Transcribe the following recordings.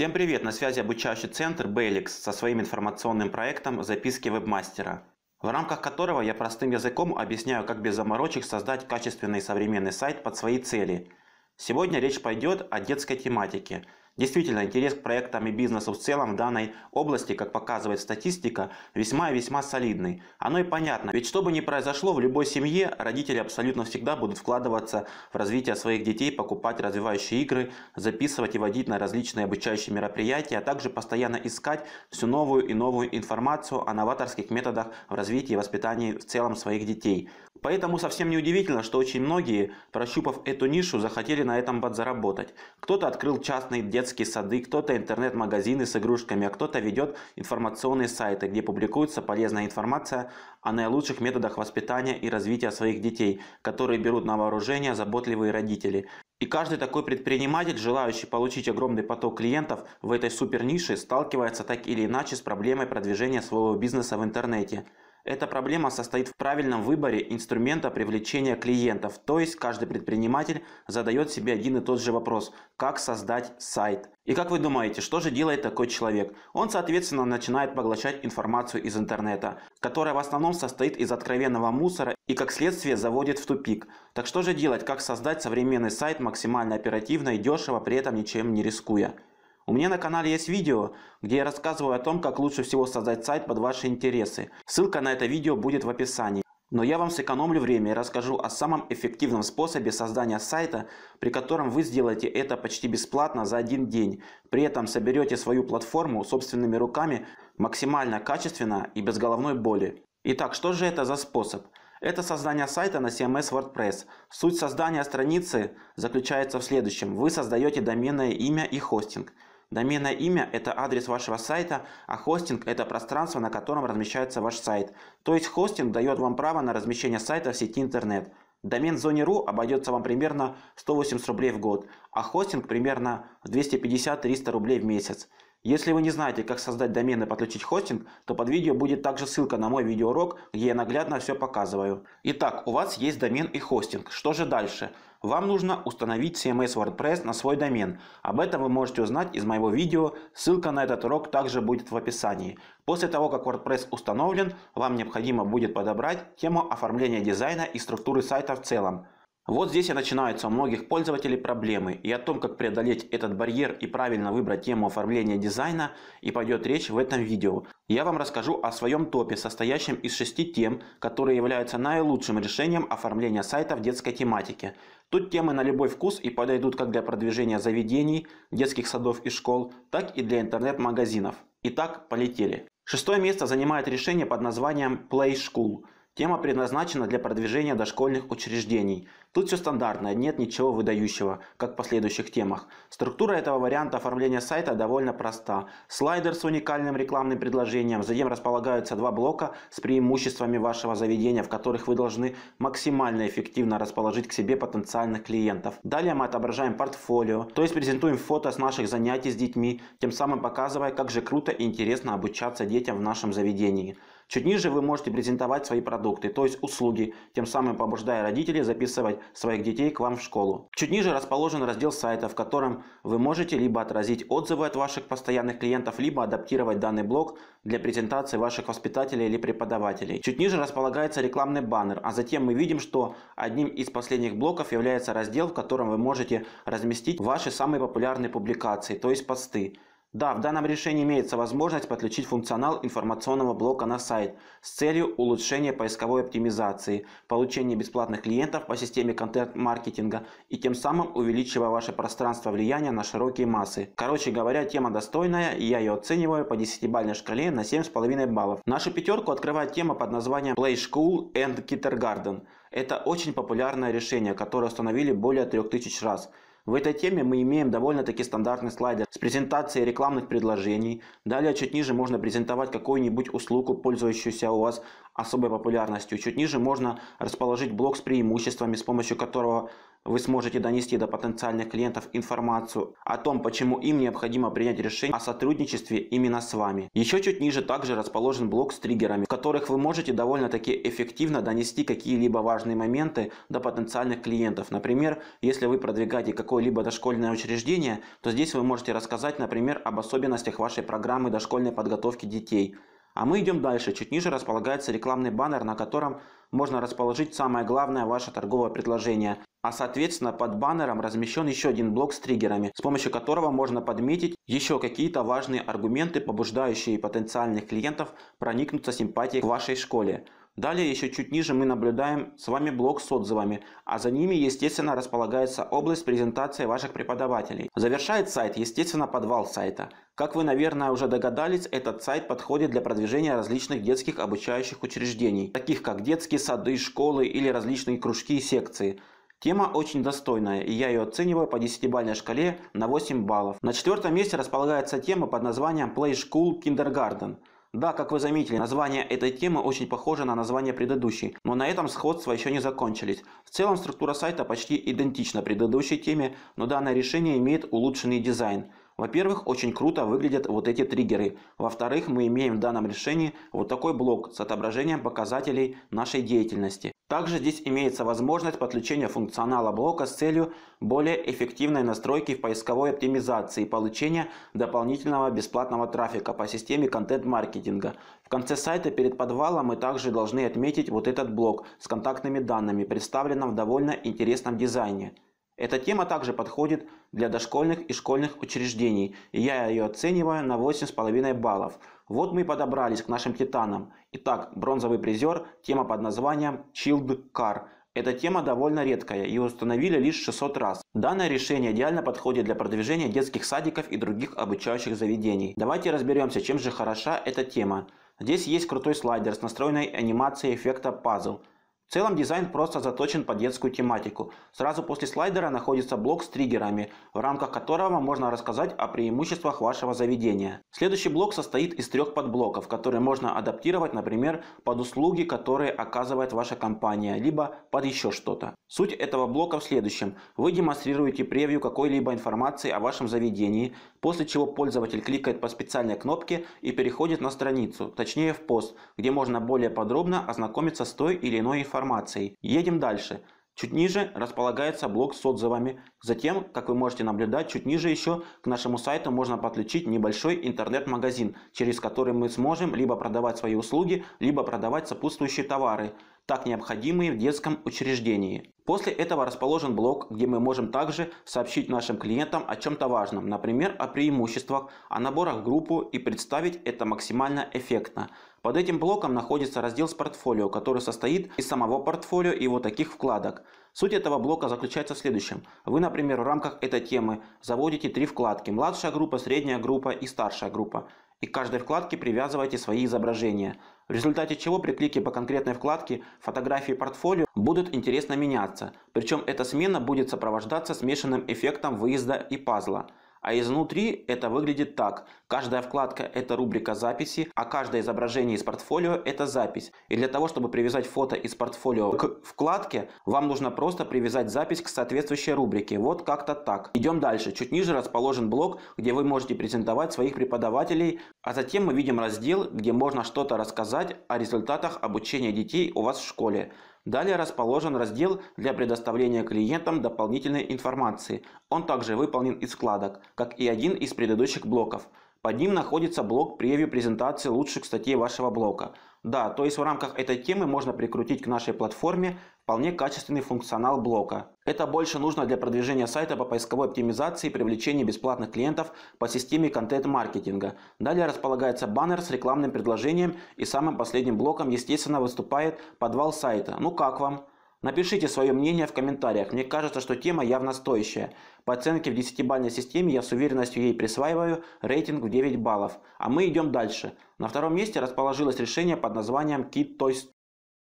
Всем привет! На связи обучающий центр Беликс со своим информационным проектом «Записки вебмастера», в рамках которого я простым языком объясняю, как без заморочек создать качественный современный сайт под свои цели. Сегодня речь пойдет о детской тематике – Действительно, интерес к проектам и бизнесу в целом в данной области, как показывает статистика, весьма и весьма солидный. Оно и понятно, ведь что бы ни произошло, в любой семье родители абсолютно всегда будут вкладываться в развитие своих детей, покупать развивающие игры, записывать и водить на различные обучающие мероприятия, а также постоянно искать всю новую и новую информацию о новаторских методах в развитии и воспитании в целом своих детей. Поэтому совсем не удивительно, что очень многие, прощупав эту нишу, захотели на этом подзаработать. Кто-то открыл частный детский детские сады, кто-то интернет-магазины с игрушками, а кто-то ведет информационные сайты, где публикуется полезная информация о наилучших методах воспитания и развития своих детей, которые берут на вооружение заботливые родители. И каждый такой предприниматель, желающий получить огромный поток клиентов в этой супер нише, сталкивается так или иначе с проблемой продвижения своего бизнеса в интернете. Эта проблема состоит в правильном выборе инструмента привлечения клиентов, то есть каждый предприниматель задает себе один и тот же вопрос – как создать сайт? И как вы думаете, что же делает такой человек? Он, соответственно, начинает поглощать информацию из интернета, которая в основном состоит из откровенного мусора и, как следствие, заводит в тупик. Так что же делать, как создать современный сайт максимально оперативно и дешево, при этом ничем не рискуя? У меня на канале есть видео, где я рассказываю о том, как лучше всего создать сайт под ваши интересы. Ссылка на это видео будет в описании. Но я вам сэкономлю время и расскажу о самом эффективном способе создания сайта, при котором вы сделаете это почти бесплатно за один день. При этом соберете свою платформу собственными руками максимально качественно и без головной боли. Итак, что же это за способ? Это создание сайта на CMS WordPress. Суть создания страницы заключается в следующем. Вы создаете доменное имя и хостинг. Доменное имя – это адрес вашего сайта, а хостинг – это пространство, на котором размещается ваш сайт. То есть хостинг дает вам право на размещение сайта в сети интернет. Домен Zone.ru обойдется вам примерно 180 рублей в год, а хостинг примерно 250-300 рублей в месяц. Если вы не знаете, как создать домен и подключить хостинг, то под видео будет также ссылка на мой видеоурок, где я наглядно все показываю. Итак, у вас есть домен и хостинг. Что же дальше? вам нужно установить CMS WordPress на свой домен. Об этом вы можете узнать из моего видео, ссылка на этот урок также будет в описании. После того, как WordPress установлен, вам необходимо будет подобрать тему оформления дизайна и структуры сайта в целом. Вот здесь и начинаются у многих пользователей проблемы, и о том, как преодолеть этот барьер и правильно выбрать тему оформления дизайна, и пойдет речь в этом видео. Я вам расскажу о своем топе, состоящем из шести тем, которые являются наилучшим решением оформления сайта в детской тематике. Тут темы на любой вкус и подойдут как для продвижения заведений, детских садов и школ, так и для интернет-магазинов. Итак, полетели. Шестое место занимает решение под названием Play School – Тема предназначена для продвижения дошкольных учреждений. Тут все стандартное, нет ничего выдающего, как в последующих темах. Структура этого варианта оформления сайта довольно проста. Слайдер с уникальным рекламным предложением, затем располагаются два блока с преимуществами вашего заведения, в которых вы должны максимально эффективно расположить к себе потенциальных клиентов. Далее мы отображаем портфолио, то есть презентуем фото с наших занятий с детьми, тем самым показывая, как же круто и интересно обучаться детям в нашем заведении. Чуть ниже вы можете презентовать свои продукты, то есть услуги, тем самым побуждая родителей записывать своих детей к вам в школу. Чуть ниже расположен раздел сайта, в котором вы можете либо отразить отзывы от ваших постоянных клиентов, либо адаптировать данный блок для презентации ваших воспитателей или преподавателей. Чуть ниже располагается рекламный баннер, а затем мы видим, что одним из последних блоков является раздел, в котором вы можете разместить ваши самые популярные публикации, то есть посты. Да, в данном решении имеется возможность подключить функционал информационного блока на сайт с целью улучшения поисковой оптимизации, получения бесплатных клиентов по системе контент-маркетинга и тем самым увеличивая ваше пространство влияния на широкие массы. Короче говоря, тема достойная, и я ее оцениваю по 10-бальной шкале на 7,5 баллов. Нашу пятерку открывает тема под названием Play School and Kindergarten. Это очень популярное решение, которое установили более 3000 раз – в этой теме мы имеем довольно-таки стандартный слайдер с презентацией рекламных предложений. Далее чуть ниже можно презентовать какую-нибудь услугу, пользующуюся у вас особой популярностью. Чуть ниже можно расположить блок с преимуществами, с помощью которого вы сможете донести до потенциальных клиентов информацию о том, почему им необходимо принять решение о сотрудничестве именно с вами. Еще чуть ниже также расположен блок с триггерами, в которых вы можете довольно-таки эффективно донести какие-либо важные моменты до потенциальных клиентов. Например, если вы продвигаете какое-либо дошкольное учреждение, то здесь вы можете рассказать, например, об особенностях вашей программы дошкольной подготовки детей – а мы идем дальше. Чуть ниже располагается рекламный баннер, на котором можно расположить самое главное ваше торговое предложение. А соответственно под баннером размещен еще один блок с триггерами, с помощью которого можно подметить еще какие-то важные аргументы, побуждающие потенциальных клиентов проникнуться симпатией к вашей школе. Далее еще чуть ниже мы наблюдаем с вами блок с отзывами, а за ними, естественно, располагается область презентации ваших преподавателей. Завершает сайт, естественно, подвал сайта. Как вы, наверное, уже догадались, этот сайт подходит для продвижения различных детских обучающих учреждений, таких как детские сады, школы или различные кружки и секции. Тема очень достойная, и я ее оцениваю по 10-бальной шкале на 8 баллов. На четвертом месте располагается тема под названием Play School Kindergarten – да, как вы заметили, название этой темы очень похоже на название предыдущей, но на этом сходства еще не закончились. В целом структура сайта почти идентична предыдущей теме, но данное решение имеет улучшенный дизайн. Во-первых, очень круто выглядят вот эти триггеры. Во-вторых, мы имеем в данном решении вот такой блок с отображением показателей нашей деятельности. Также здесь имеется возможность подключения функционала блока с целью более эффективной настройки в поисковой оптимизации и получения дополнительного бесплатного трафика по системе контент-маркетинга. В конце сайта перед подвалом мы также должны отметить вот этот блок с контактными данными, представленным в довольно интересном дизайне. Эта тема также подходит для дошкольных и школьных учреждений, и я ее оцениваю на 8,5 баллов. Вот мы и подобрались к нашим титанам. Итак, бронзовый призер, тема под названием Child Car. Эта тема довольно редкая, и установили лишь 600 раз. Данное решение идеально подходит для продвижения детских садиков и других обучающих заведений. Давайте разберемся, чем же хороша эта тема. Здесь есть крутой слайдер с настроенной анимацией эффекта пазл. В целом дизайн просто заточен под детскую тематику. Сразу после слайдера находится блок с триггерами, в рамках которого можно рассказать о преимуществах вашего заведения. Следующий блок состоит из трех подблоков, которые можно адаптировать, например, под услуги, которые оказывает ваша компания, либо под еще что-то. Суть этого блока в следующем. Вы демонстрируете превью какой-либо информации о вашем заведении, после чего пользователь кликает по специальной кнопке и переходит на страницу, точнее в пост, где можно более подробно ознакомиться с той или иной информацией информацией. Едем дальше. Чуть ниже располагается блок с отзывами. Затем, как вы можете наблюдать, чуть ниже еще к нашему сайту можно подключить небольшой интернет-магазин, через который мы сможем либо продавать свои услуги, либо продавать сопутствующие товары, так необходимые в детском учреждении. После этого расположен блок, где мы можем также сообщить нашим клиентам о чем-то важном, например, о преимуществах, о наборах в группу и представить это максимально эффектно. Под этим блоком находится раздел с портфолио, который состоит из самого портфолио и его таких вкладок. Суть этого блока заключается в следующем. Вы, например, в рамках этой темы заводите три вкладки – младшая группа, средняя группа и старшая группа. И к каждой вкладке привязывайте свои изображения, в результате чего при клике по конкретной вкладке фотографии портфолио будут интересно меняться. Причем эта смена будет сопровождаться смешанным эффектом выезда и пазла – а изнутри это выглядит так. Каждая вкладка – это рубрика записи, а каждое изображение из портфолио – это запись. И для того, чтобы привязать фото из портфолио к вкладке, вам нужно просто привязать запись к соответствующей рубрике. Вот как-то так. Идем дальше. Чуть ниже расположен блок, где вы можете презентовать своих преподавателей, а затем мы видим раздел, где можно что-то рассказать о результатах обучения детей у вас в школе. Далее расположен раздел для предоставления клиентам дополнительной информации. Он также выполнен из вкладок, как и один из предыдущих блоков. Под ним находится блок превью презентации лучших статей вашего блока. Да, то есть в рамках этой темы можно прикрутить к нашей платформе вполне качественный функционал блока. Это больше нужно для продвижения сайта по поисковой оптимизации и привлечения бесплатных клиентов по системе контент-маркетинга. Далее располагается баннер с рекламным предложением и самым последним блоком, естественно, выступает подвал сайта. Ну как вам? Напишите свое мнение в комментариях, мне кажется, что тема явно стоящая. По оценке в 10-бальной системе я с уверенностью ей присваиваю рейтинг в 9 баллов. А мы идем дальше. На втором месте расположилось решение под названием Kit Toys.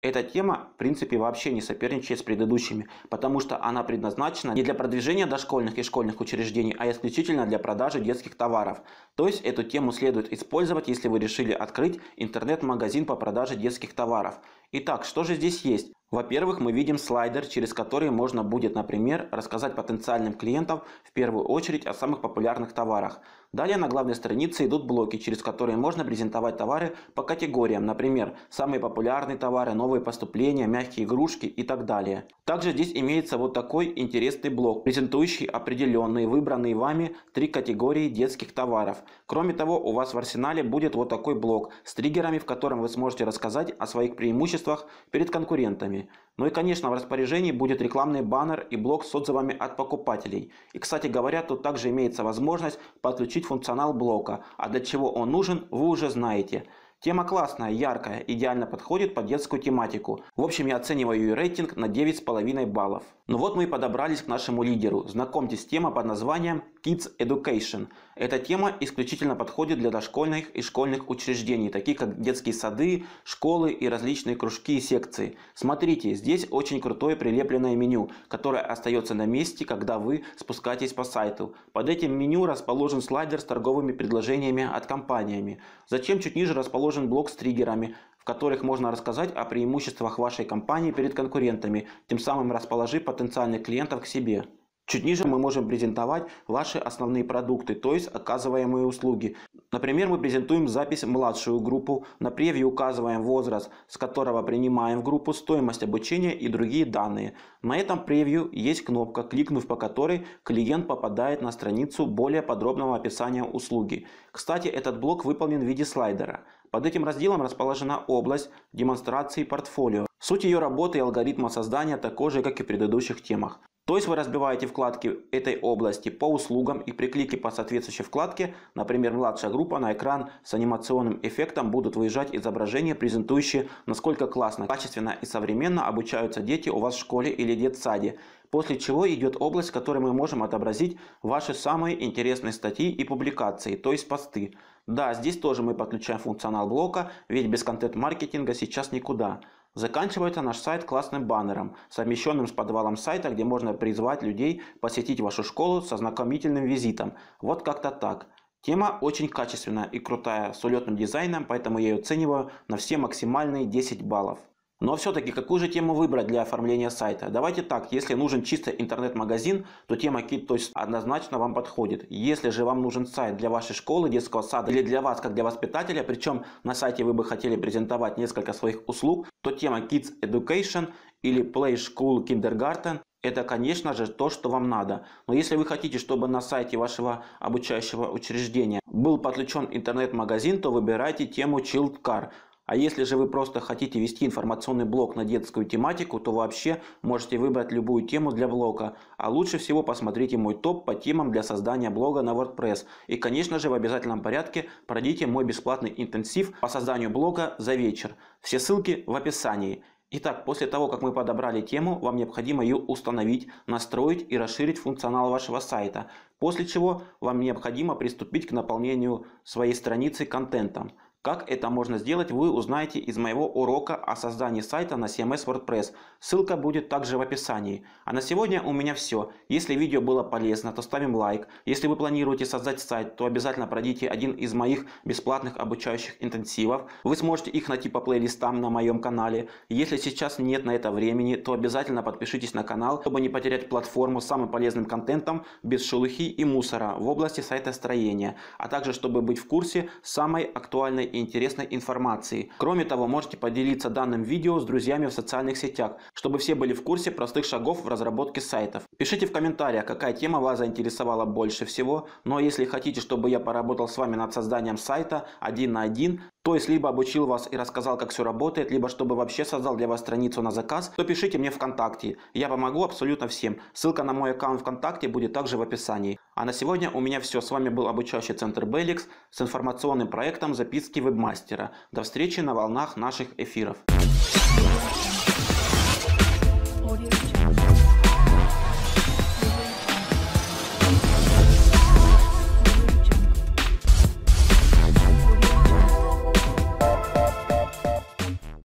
Эта тема, в принципе, вообще не соперничает с предыдущими, потому что она предназначена не для продвижения дошкольных и школьных учреждений, а исключительно для продажи детских товаров. То есть эту тему следует использовать, если вы решили открыть интернет-магазин по продаже детских товаров. Итак, что же здесь есть? Во-первых, мы видим слайдер, через который можно будет, например, рассказать потенциальным клиентам в первую очередь о самых популярных товарах. Далее на главной странице идут блоки, через которые можно презентовать товары по категориям, например, самые популярные товары, новые поступления, мягкие игрушки и так далее. Также здесь имеется вот такой интересный блок, презентующий определенные выбранные вами три категории детских товаров. Кроме того, у вас в арсенале будет вот такой блок с триггерами, в котором вы сможете рассказать о своих преимуществах перед конкурентами рекламами. Ну и, конечно, в распоряжении будет рекламный баннер и блок с отзывами от покупателей. И, кстати говоря, тут также имеется возможность подключить функционал блока, а для чего он нужен, вы уже знаете. Тема классная, яркая, идеально подходит под детскую тематику. В общем, я оцениваю ее рейтинг на 9,5 баллов. Ну вот мы и подобрались к нашему лидеру. Знакомьтесь, тема под названием Kids Education. Эта тема исключительно подходит для дошкольных и школьных учреждений, таких как детские сады, школы и различные кружки и секции. Смотрите, здесь очень крутое прилепленное меню, которое остается на месте, когда вы спускаетесь по сайту. Под этим меню расположен слайдер с торговыми предложениями от компаниями. Затем чуть ниже расположен блок с триггерами, в которых можно рассказать о преимуществах вашей компании перед конкурентами, тем самым расположив потенциальных клиентов к себе. Чуть ниже мы можем презентовать ваши основные продукты, то есть оказываемые услуги. Например, мы презентуем запись младшую группу, на превью указываем возраст, с которого принимаем в группу, стоимость обучения и другие данные. На этом превью есть кнопка, кликнув по которой клиент попадает на страницу более подробного описания услуги. Кстати, этот блок выполнен в виде слайдера. Под этим разделом расположена область демонстрации портфолио. Суть ее работы и алгоритма создания такой же, как и в предыдущих темах. То есть вы разбиваете вкладки этой области по услугам и при клике по соответствующей вкладке, например, младшая группа, на экран с анимационным эффектом будут выезжать изображения, презентующие, насколько классно, качественно и современно обучаются дети у вас в школе или детсаде. После чего идет область, в которой мы можем отобразить ваши самые интересные статьи и публикации, то есть посты. Да, здесь тоже мы подключаем функционал блока, ведь без контент-маркетинга сейчас никуда. Заканчивается наш сайт классным баннером, совмещенным с подвалом сайта, где можно призвать людей посетить вашу школу со знакомительным визитом. Вот как-то так. Тема очень качественная и крутая, с улетным дизайном, поэтому я ее оцениваю на все максимальные 10 баллов. Но все-таки какую же тему выбрать для оформления сайта? Давайте так, если нужен чисто интернет-магазин, то тема KidToys однозначно вам подходит. Если же вам нужен сайт для вашей школы, детского сада или для вас как для воспитателя, причем на сайте вы бы хотели презентовать несколько своих услуг, то тема Kids Education или Play School Kindergarten это, конечно же, то, что вам надо. Но если вы хотите, чтобы на сайте вашего обучающего учреждения был подключен интернет-магазин, то выбирайте тему Child Car. А если же вы просто хотите вести информационный блог на детскую тематику, то вообще можете выбрать любую тему для блога. А лучше всего посмотрите мой топ по темам для создания блога на WordPress. И конечно же в обязательном порядке пройдите мой бесплатный интенсив по созданию блога за вечер. Все ссылки в описании. Итак, после того, как мы подобрали тему, вам необходимо ее установить, настроить и расширить функционал вашего сайта, после чего вам необходимо приступить к наполнению своей страницы контентом. Как это можно сделать, вы узнаете из моего урока о создании сайта на CMS WordPress. Ссылка будет также в описании. А на сегодня у меня все. Если видео было полезно, то ставим лайк. Если вы планируете создать сайт, то обязательно пройдите один из моих бесплатных обучающих интенсивов. Вы сможете их найти по плейлистам на моем канале. Если сейчас нет на это времени, то обязательно подпишитесь на канал, чтобы не потерять платформу с самым полезным контентом без шелухи и мусора в области сайтостроения, а также чтобы быть в курсе самой актуальной интересной информации. Кроме того, можете поделиться данным видео с друзьями в социальных сетях, чтобы все были в курсе простых шагов в разработке сайтов. Пишите в комментариях, какая тема вас заинтересовала больше всего, но если хотите, чтобы я поработал с вами над созданием сайта один на один, то есть либо обучил вас и рассказал, как все работает, либо чтобы вообще создал для вас страницу на заказ, то пишите мне ВКонтакте. Я помогу абсолютно всем. Ссылка на мой аккаунт ВКонтакте будет также в описании. А на сегодня у меня все. С вами был обучающий центр Беликс с информационным проектом «Записки вебмастера». До встречи на волнах наших эфиров.